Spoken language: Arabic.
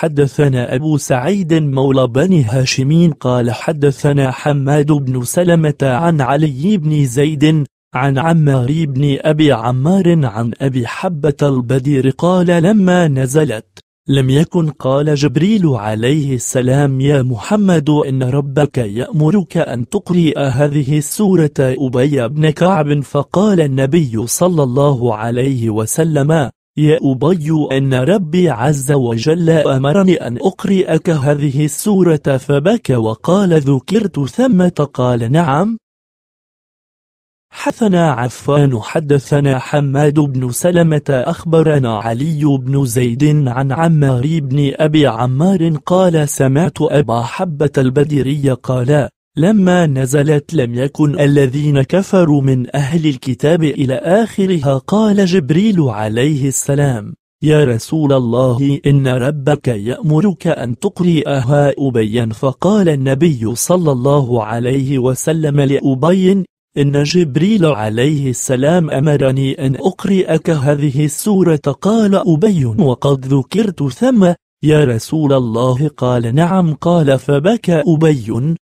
حدثنا أبو سعيد مولى بن هاشم قال حدثنا حماد بن سلمة عن علي بن زيد عن عمار بن أبي عمار عن أبي حبة البدير قال لما نزلت لم يكن قال جبريل عليه السلام يا محمد إن ربك يأمرك أن تقرئ هذه السورة أبي بن كعب فقال النبي صلى الله عليه وسلم يا أبي أن ربي عز وجل أمرني أن أقرئك هذه السورة فبكى وقال ذكرت ثم قال نعم حثنا عفان حدثنا حماد بن سلمة أخبرنا علي بن زيد عن عمار بن أبي عمار قال سمعت أبا حبة البدري قال لما نزلت لم يكن الذين كفروا من أهل الكتاب إلى آخرها قال جبريل عليه السلام يا رسول الله إن ربك يأمرك أن تقرئها أبيا فقال النبي صلى الله عليه وسلم لأبي إن جبريل عليه السلام أمرني أن أقرئك هذه السورة قال أبي وقد ذكرت ثم يا رسول الله قال نعم قال فبكى أبي